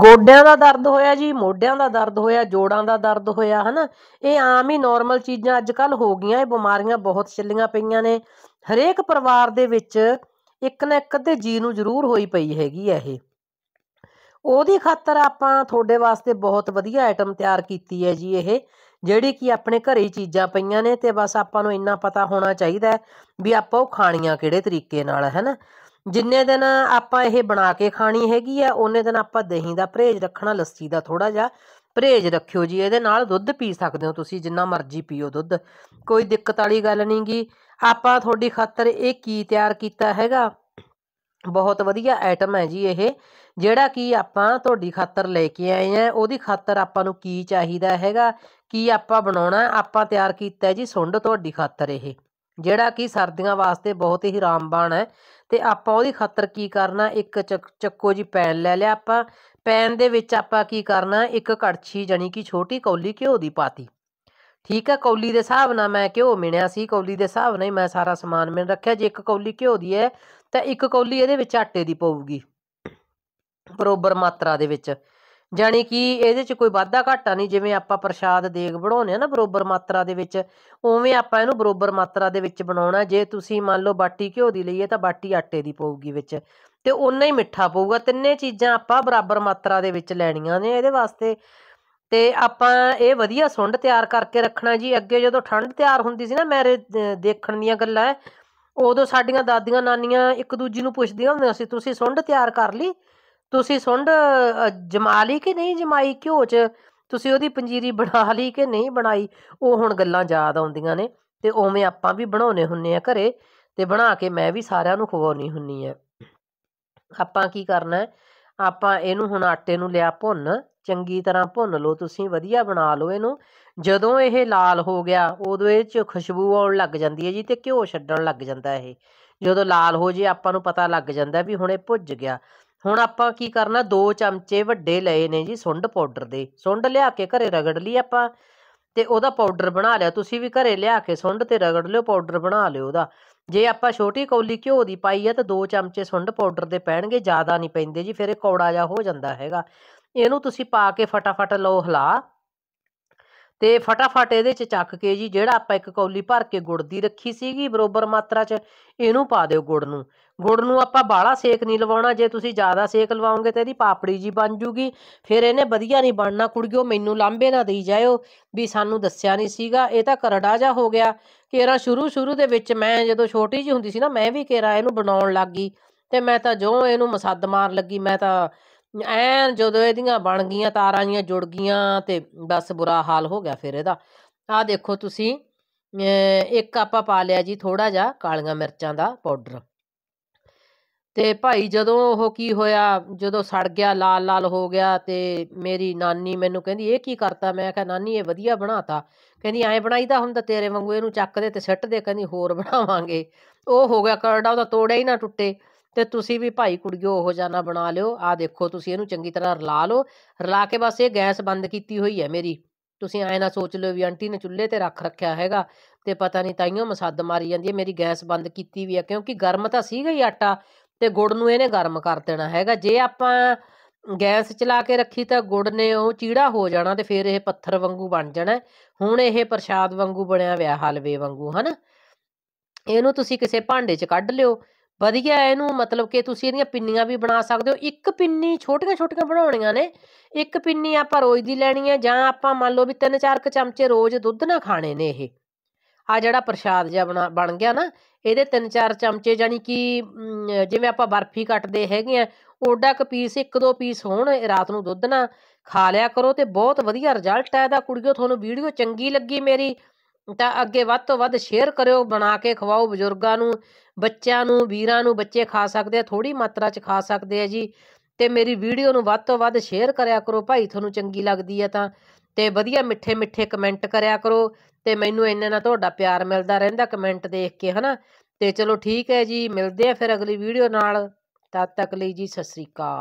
ਗੋਡਿਆਂ ਦਾ ਦਰਦ ਹੋਇਆ ਜੀ ਮੋਢਿਆਂ ਦਾ ਦਰਦ ਹੋਇਆ ਜੋੜਾਂ ਦਾ ਦਰਦ ਹੋਇਆ ਹਨਾ ਇਹ ਆਮ ਹੀ ਨਾਰਮਲ ਚੀਜ਼ਾਂ ਅੱਜ ਕੱਲ ਹੋ ਗਈਆਂ ਇਹ ਬਿਮਾਰੀਆਂ ਬਹੁਤ ਚੱਲੀਆਂ ਪਈਆਂ ਨੇ ਹਰੇਕ ਪਰਿਵਾਰ ਦੇ ਵਿੱਚ ਇੱਕ ਨਾ ਇੱਕ ਅੱਧੇ ਜੀ ਨੂੰ ਜ਼ਰੂਰ ਹੋਈ ਪਈ ਹੈਗੀ ਇਹ ਉਹਦੀ ਖਾਤਰ ਆਪਾਂ ਤੁਹਾਡੇ ਵਾਸਤੇ ਬਹੁਤ ਵਧੀਆ ਆਈਟਮ ਤਿਆਰ ਕੀਤੀ ਹੈ ਜੀ ਇਹ ਜਿਹੜੀ ਕਿ ਆਪਣੇ ਘਰੇ ਹੀ ਚੀਜ਼ਾਂ ਪਈਆਂ ਨੇ ਤੇ ਬਸ ਆਪਾਂ ਨੂੰ ਇੰਨਾ ਪਤਾ ਹੋਣਾ ਚਾਹੀਦਾ ਵੀ ਆਪਾਂ ਉਹ ਖਾਣੀਆਂ ਕਿਹੜੇ ਤਰੀਕੇ ਨਾਲ ਹੈ ਨਾ ਜਿੰਨੇ ਦਿਨ ਆਪਾਂ ਇਹ ਬਣਾ ਕੇ ਖਾਣੀ ਹੈਗੀ ਆ ਉਹਨੇ ਦਿਨ ਆਪਾਂ ਦਹੀਂ ਦਾ ਪਰੇਜ ਰੱਖਣਾ ਲੱਸੀ ਦਾ ਥੋੜਾ ਜਿਹਾ ਪਰੇਜ ਰੱਖਿਓ ਜੀ ਇਹਦੇ ਨਾਲ ਦੁੱਧ ਪੀ ਸਕਦੇ ਹੋ ਤੁਸੀਂ ਜਿੰਨਾ ਮਰਜ਼ੀ ਪੀਓ ਦੁੱਧ ਕੋਈ ਦਿੱਕਤ ਵਾਲੀ ਗੱਲ ਨਹੀਂਗੀ ਆਪਾਂ ਤੁਹਾਡੀ ਖਾਤਰ ਇਹ ਕੀ ਤਿਆਰ ਕੀਤਾ ਹੈਗਾ ਬਹੁਤ ਵਧੀਆ ਆਈਟਮ ਹੈ ਜੀ ਇਹ ਜਿਹੜਾ ਕੀ ਆਪਾਂ ਤੁਹਾਡੀ ਖਾਤਰ ਲੈ ਕੇ ਆਏ ਆ ਉਹਦੀ ਖਾਤਰ ਆਪਾਂ ਨੂੰ ਕੀ ਚਾਹੀਦਾ ਹੈਗਾ ਕੀ ਆਪਾਂ ਬਣਾਉਣਾ ਆਪਾਂ ਤਿਆਰ ਕੀਤਾ ਜੀ ਸੁੰਡ ਤੁਹਾਡੀ ਖਾਤਰ ਇਹ ਜਿਹੜਾ ਕੀ ਸਰਦੀਆਂ ਵਾਸਤੇ ਬਹੁਤ ਹੀ ਰਾਮਬਾਣ ਹੈ ਤੇ ਆਪਾਂ ਉਹਦੀ ਖਾਤਰ ਕੀ ਕਰਨਾ ਇੱਕ ਚੱਕੋ ਜੀ ਪੈਨ ਲੈ ਲਿਆ ਆਪਾਂ ਪੈਨ ਦੇ ਵਿੱਚ ਆਪਾਂ ਕੀ ਕਰਨਾ ਇੱਕ ਕੜਛੀ ਜਾਨੀ ਕਿ ਛੋਟੀ ਕੌਲੀ ਘਿਓ ਦੀ ਪਾਤੀ ਠੀਕ ਹੈ ਕੌਲੀ ਦੇ ਹਿਸਾਬ ਨਾਲ ਮੈਂ ਘਿਓ ਮਿਣਿਆ ਸੀ ਕੌਲੀ ਦੇ ਹਿਸਾਬ ਨਾਲ ਮੈਂ ਸਾਰਾ ਸਮਾਨ ਮਿਣ ਰੱਖਿਆ ਜੇ ਇੱਕ ਕੌਲੀ ਘਿਓ ਦੀ ਹੈ ਤਾਂ ਇੱਕ ਕੌਲੀ ਇਹਦੇ ਵਿੱਚ ਆਟੇ ਦੀ ਪਊਗੀ ਬਰੋਬਰ ਮਾਤਰਾ ਦੇ ਵਿੱਚ ਜਾਨੀ ਕਿ ਇਹਦੇ 'ਚ ਕੋਈ ਵਾਧਾ ਘਾਟਾ ਨਹੀਂ ਜਿਵੇਂ ਆਪਾਂ ਪ੍ਰਸ਼ਾਦ ਦੇਗ ਬਣਾਉਨੇ ਆ ਨਾ ਬਰੋਬਰ ਮਾਤਰਾ ਦੇ ਵਿੱਚ ਉਵੇਂ ਆਪਾਂ ਇਹਨੂੰ ਬਰੋਬਰ ਮਾਤਰਾ ਦੇ ਵਿੱਚ ਬਣਾਉਣਾ ਜੇ ਤੁਸੀਂ ਮੰਨ ਲਓ ਬਾਟੀ ਘਿਓ ਦੀ ਲਈਏ ਤਾਂ ਬਾਟੀ ਆਟੇ ਦੀ ਪਊਗੀ ਵਿੱਚ ਤੇ ਉਨਾ ਹੀ ਮਿੱਠਾ ਪਊਗਾ ਤਿੰਨੇ ਚੀਜ਼ਾਂ ਆਪਾਂ ਬਰਾਬਰ ਮਾਤਰਾ ਦੇ ਵਿੱਚ ਲੈਣੀਆਂ ਨੇ ਇਹਦੇ ਵਾਸਤੇ ਤੇ ਆਪਾਂ ਇਹ ਵਧੀਆ ਸੁੰਡ ਤਿਆਰ ਕਰਕੇ ਰੱਖਣਾ ਜੀ ਅੱਗੇ ਜਦੋਂ ਠੰਡ ਤਿਆਰ ਹੁੰਦੀ ਸੀ ਨਾ ਮੇਰੇ ਦੇਖਣ ਦੀਆਂ ਗੱਲਾਂ ਹੈ ਉਦੋਂ ਸਾਡੀਆਂ ਦਾਦੀਆਂ ਨਾਨੀਆਂ ਇੱਕ ਦੂਜੀ ਨੂੰ ਪੁੱਛਦੀਆਂ ਹੁੰਦੀਆਂ ਸੀ ਤੁਸੀਂ ਸੁੰਡ ਤਿਆਰ ਕਰ ਲਈ ਤੁਸੀਂ ਸੁੰਡ ਜਮਾ ਲਈ ਕਿ ਨਹੀਂ ਜਮਾਈ ਘਿਓ 'ਚ ਤੁਸੀਂ ਉਹਦੀ ਪੰਜੀਰੀ ਬਣਾ ਲਈ ਕਿ ਨਹੀਂ ਬਣਾਈ ਉਹ ਹੁਣ ਗੱਲਾਂ ਯਾਦ ਆਉਂਦੀਆਂ ਨੇ ਤੇ ਉਵੇਂ ਆਪਾਂ ਵੀ ਬਣਾਉਨੇ ਹੁੰਨੇ ਆ ਘਰੇ ਤੇ ਬਣਾ ਕੇ ਮੈਂ ਵੀ ਸਾਰਿਆਂ ਨੂੰ ਖਵਾਉਣੀ ਹੁੰਨੀ ਆ ਆਪਾਂ ਕੀ ਕਰਨਾ ਆਪਾਂ ਇਹਨੂੰ ਹੁਣ ਆਟੇ ਨੂੰ ਲਿਆ ਭੁੰਨ ਚੰਗੀ ਤਰ੍ਹਾਂ ਭੁੰਨ ਲਓ ਤੁਸੀਂ ਵਧੀਆ ਬਣਾ ਲਓ ਇਹਨੂੰ ਜਦੋਂ ਇਹ ਲਾਲ ਹੋ ਗਿਆ ਉਦੋਂ ਇਹ ਚ ਖੁਸ਼ਬੂ ਆਉਣ ਲੱਗ ਜਾਂਦੀ ਹੈ ਜੀ ਤੇ ਘਿਓ ਛੱਡਣ ਲੱਗ ਜਾਂਦਾ ਇਹ ਜਦੋਂ ਲਾਲ ਹੋ ਜੇ ਆਪਾਂ ਨੂੰ ਪਤਾ ਲੱਗ ਜਾਂਦਾ ਵੀ ਹੁਣ ਇਹ ਭੁੱਜ ਗਿਆ ਹੁਣ ਆਪਾਂ ਕੀ ਕਰਨਾ ਦੋ ਚਮਚੇ ਵੱਡੇ ਲਏ ਨੇ ਜੀ ਸੁੰਡ ਪਾਊਡਰ ਦੇ ਸੁੰਡ ਲਿਆ ਕੇ ਘਰੇ ਰਗੜ ਲਈ ਆਪਾਂ ਤੇ ਉਹਦਾ ਪਾਊਡਰ ਬਣਾ ਲਿਆ ਤੁਸੀਂ ਵੀ ਘਰੇ ਲਿਆ ਕੇ ਸੁੰਡ ਤੇ ਰਗੜ ਲਿਓ ਪਾਊਡਰ ਬਣਾ ਲਿਓ ਉਹਦਾ ਜੇ ਆਪਾਂ ਛੋਟੀ ਕੌਲੀ ਘਿਓ ਦੀ ਪਾਈ ਆ ਤਾਂ ਦੋ ਚਮਚੇ ਸੁੰਡ ਪਾਊਡਰ ਦੇ ਪੈਣਗੇ ਜ਼ਿਆਦਾ ਨਹੀਂ ਪੈਂਦੇ ਜੀ ਫਿਰ ਇਹ ਕੌੜਾ ਜਿਹਾ ਹੋ ਜਾਂਦਾ ਹੈਗਾ ਇਹਨੂੰ ਤੁਸੀਂ ਪਾ ਕੇ ਫਟਾਫਟ ਲਓ ਹਲਾ ਤੇ ਫਟਾਫਟ ਇਹਦੇ 'ਚ ਚੱਕ ਕੇ ਜੀ ਜਿਹੜਾ ਆਪਾਂ ਇੱਕ ਕੌਲੀ ਭਰ ਕੇ ਗੁੜ ਦੀ ਰੱਖੀ ਸੀਗੀ ਬਰੋਬਰ ਮਾਤਰਾ 'ਚ ਇਹਨੂੰ ਪਾ ਦਿਓ ਗੁੜ ਨੂੰ ਗੁੜ ਨੂੰ ਆਪਾਂ ਬਾਲਾ ਸੇਕ ਨਹੀਂ ਲਵਾਉਣਾ ਜੇ ਤੁਸੀਂ ਜ਼ਿਆਦਾ ਸੇਕ ਲਵਾਓਗੇ ਤੇ ਇਹਦੀ ਪਾਪੜੀ ਜੀ ਬਣ ਜੂਗੀ ਫਿਰ ਇਹਨੇ ਵਧੀਆ ਨਹੀਂ ਬਣਨਾ ਕੁੜੀਓ ਮੈਨੂੰ ਲਾਂਬੇ ਨਾ ਦੇਈ ਜਾਇਓ ਵੀ ਸਾਨੂੰ ਦੱਸਿਆ ਨਹੀਂ ਸੀਗਾ ਇਹ ਤਾਂ ਕਰੜਾ ਜਾ ਹੋ ਗਿਆ ਕੇਰਾ ਸ਼ੁਰੂ ਸ਼ੁਰੂ ਦੇ ਵਿੱਚ ਮੈਂ ਜਦੋਂ ਛੋਟੀ ਜੀ ਹੁੰਦੀ ਸੀ ਨਾ ਮੈਂ ਵੀ ਕੇਰਾ ਇਹਨੂੰ ਬਣਾਉਣ ਲੱਗ ਗਈ ਤੇ ਮੈਂ ਤਾਂ ਜੋ ਇਹਨੂੰ ਮਸੱਦ ਮਾਰ ਲੱਗੀ ਮੈਂ ਤਾਂ ਐਨ ਜਦੋਂ ਇਹਦੀਆਂ ਬਣ ਗਈਆਂ ਤਾਰਾਂ ਜੀਆਂ ਜੁੜ ਗਈਆਂ ਤੇ ਬਸ ਬੁਰਾ ਹਾਲ ਹੋ ਗਿਆ ਫਿਰ ਇਹਦਾ ਆਹ ਦੇਖੋ ਤੁਸੀਂ ਇੱਕ ਆਪਾਂ ਪਾ ਲਿਆ ਜੀ ਥੋੜਾ ਜਿਹਾ ਕਾਲੀਆਂ ਮਿਰਚਾਂ ਦਾ ਪਾਊਡਰ ਤੇ ਭਾਈ ਜਦੋਂ ਉਹ ਕੀ ਹੋਇਆ ਜਦੋਂ ਸੜ ਗਿਆ ਲਾਲ ਲਾਲ ਹੋ ਗਿਆ ਤੇ ਮੇਰੀ ਨਾਨੀ ਮੈਨੂੰ ਕਹਿੰਦੀ ਇਹ ਕੀ ਕਰਤਾ ਮੈਂ ਕਿਹਾ ਨਾਨੀ ਇਹ ਵਧੀਆ ਬਣਾਤਾ ਕਹਿੰਦੀ ਐਂ ਬਣਾਈਦਾ ਹੁੰਦਾ ਤੇਰੇ ਵਾਂਗੂ ਇਹਨੂੰ ਚੱਕ ਦੇ ਤੇ ਸਿੱਟ ਦੇ ਕਹਿੰਦੀ ਹੋਰ ਬਣਾਵਾਂਗੇ ਉਹ ਹੋ ਗਿਆ ਕਰੜਾ ਉਹਦਾ ਤੋੜਿਆ ਹੀ ਨਾ ਟੁੱਟੇ ਤੇ ਤੁਸੀਂ ਵੀ ਭਾਈ ਕੁੜੀਓ ਉਹ ਜਾਨਾ ਬਣਾ ਲਿਓ ਆ ਦੇਖੋ ਤੁਸੀਂ ਇਹਨੂੰ ਚੰਗੀ ਤਰ੍ਹਾਂ ਰਲਾ ਲਓ ਰਲਾ ਕੇ ਬਸ ਇਹ ਗੈਸ ਬੰਦ ਕੀਤੀ ਹੋਈ ਹੈ ਮੇਰੀ ਤੁਸੀਂ ਐ ਨਾ ਸੋਚ ਲਿਓ ਵੀ ਆਂਟੀ ਨੇ ਚੁੱਲ੍ਹੇ ਤੇ ਰੱਖ ਰੱਖਿਆ ਹੈਗਾ ਤੇ ਪਤਾ ਨਹੀਂ ਤਾਈਓ ਮਸੱਦ ਮਾਰੀ ਜਾਂਦੀ ਹੈ ਮੇਰੀ ਗੈਸ ਬੰਦ ਕੀਤੀ ਵੀ ਹੈ ਕਿਉਂਕਿ ਗਰਮ ਤਾਂ ਸੀਗਾ ਹੀ ਆਟਾ ਤੇ ਗੁੜ ਨੂੰ ਇਹਨੇ ਗਰਮ ਕਰ ਦੇਣਾ ਹੈਗਾ ਜੇ ਆਪਾਂ ਗੈਸ ਚਲਾ ਕੇ ਰੱਖੀ ਤਾਂ ਗੁੜ ਨੇ ਉਹ ਚੀੜਾ ਹੋ ਜਾਣਾ ਤੇ ਫਿਰ ਇਹ ਪੱਥਰ ਵਾਂਗੂ ਬਣ ਜਾਣਾ ਹੁਣ ਇਹ ਪ੍ਰਸ਼ਾਦ ਵਾਂਗੂ ਬਣਿਆ ਵਿਆ ਹਲਵੇ ਵਾਂਗੂ ਹਨ ਇਹਨੂੰ ਤੁਸੀਂ ਕਿਸੇ ਭਾਂਡੇ 'ਚ ਕੱਢ ਲਿਓ ਵਧੀਆ ਇਹਨੂੰ ਮਤਲਬ ਕਿ ਤੁਸੀਂ ਇਹਦੀਆਂ ਪਿੰਨੀਆਂ ਵੀ ਬਣਾ ਸਕਦੇ ਹੋ ਇੱਕ ਪਿੰਨੀ ਛੋਟੀਆਂ ਛੋਟੀਆਂ ਬਣਾਉਣੀਆਂ ਨੇ ਇੱਕ ਪਿੰਨੀ ਆਪਾਂ ਰੋਜ਼ ਦੀ ਲੈਣੀ ਹੈ ਜਾਂ ਆਪਾਂ ਮੰਨ ਲਓ ਵੀ ਤਿੰਨ ਚਾਰ ਕ ਚਮਚੇ ਰੋਜ਼ ਦੁੱਧ ਨਾਲ ਖਾਣੇ ਨੇ ਇਹ ਆ ਜਿਹੜਾ ਪ੍ਰਸ਼ਾਦ ਜਿਹਾ ਬਣਾ ਬਣ ਗਿਆ ਨਾ ਇਹਦੇ ਤਿੰਨ ਚਾਰ ਚਮਚੇ ਜਾਨੀ ਕਿ ਜਿਵੇਂ ਆਪਾਂ ਬਰਫੀ ਕੱਟਦੇ ਹੈਗੇ ਆ ਓਡਾ ਕ ਪੀਸ ਇੱਕ ਦੋ ਪੀਸ ਹੋਣ ਰਾਤ ਨੂੰ ਦੁੱਧ ਨਾਲ ਖਾ ਲਿਆ ਕਰੋ ਤੇ ਬਹੁਤ ਵਧੀਆ ਰਿਜ਼ਲਟ ਹੈ ਇਹਦਾ ਕੁੜੀਓ ਤੁਹਾਨੂੰ ਵੀਡੀਓ ਚੰਗੀ ਲੱਗੀ ਮੇਰੀ ਤਾਂ ਅੱਗੇ ਵੱਧ ਤੋਂ ਵੱਧ ਸ਼ੇਅਰ ਕਰਿਓ ਬਣਾ ਕੇ ਖਵਾਓ ਬਜ਼ੁਰਗਾਂ ਨੂੰ ਬੱਚਿਆਂ ਨੂੰ ਵੀਰਾਂ ਨੂੰ ਬੱਚੇ ਖਾ ਸਕਦੇ ਆ ਥੋੜੀ ਮਾਤਰਾ 'ਚ ਖਾ ਸਕਦੇ ਆ ਜੀ ਤੇ ਮੇਰੀ ਵੀਡੀਓ ਨੂੰ ਵੱਧ ਤੋਂ ਵੱਧ ਸ਼ੇਅਰ ਕਰਿਆ ਕਰੋ ਭਾਈ ਤੁਹਾਨੂੰ ਚੰਗੀ ਲੱਗਦੀ ਆ ਤਾਂ ਤੇ ਵਧੀਆ ਮਿੱਠੇ ਮਿੱਠੇ ਕਮੈਂਟ ਕਰਿਆ ਕਰੋ ਤੇ ਮੈਨੂੰ ਇੰਨੇ ਨਾਲ ਤੁਹਾਡਾ ਪਿਆਰ ਮਿਲਦਾ ਰਹਿੰਦਾ ਕਮੈਂਟ ਦੇਖ ਕੇ ਹਨਾ ਤੇ ਚਲੋ ਠੀਕ ਹੈ ਜੀ ਮਿਲਦੇ ਆ ਫਿਰ ਅਗਲੀ ਵੀਡੀਓ ਨਾਲ ਤਦ ਤੱਕ ਲਈ ਜੀ ਸਤਿ ਸ੍ਰੀ ਅਕਾਲ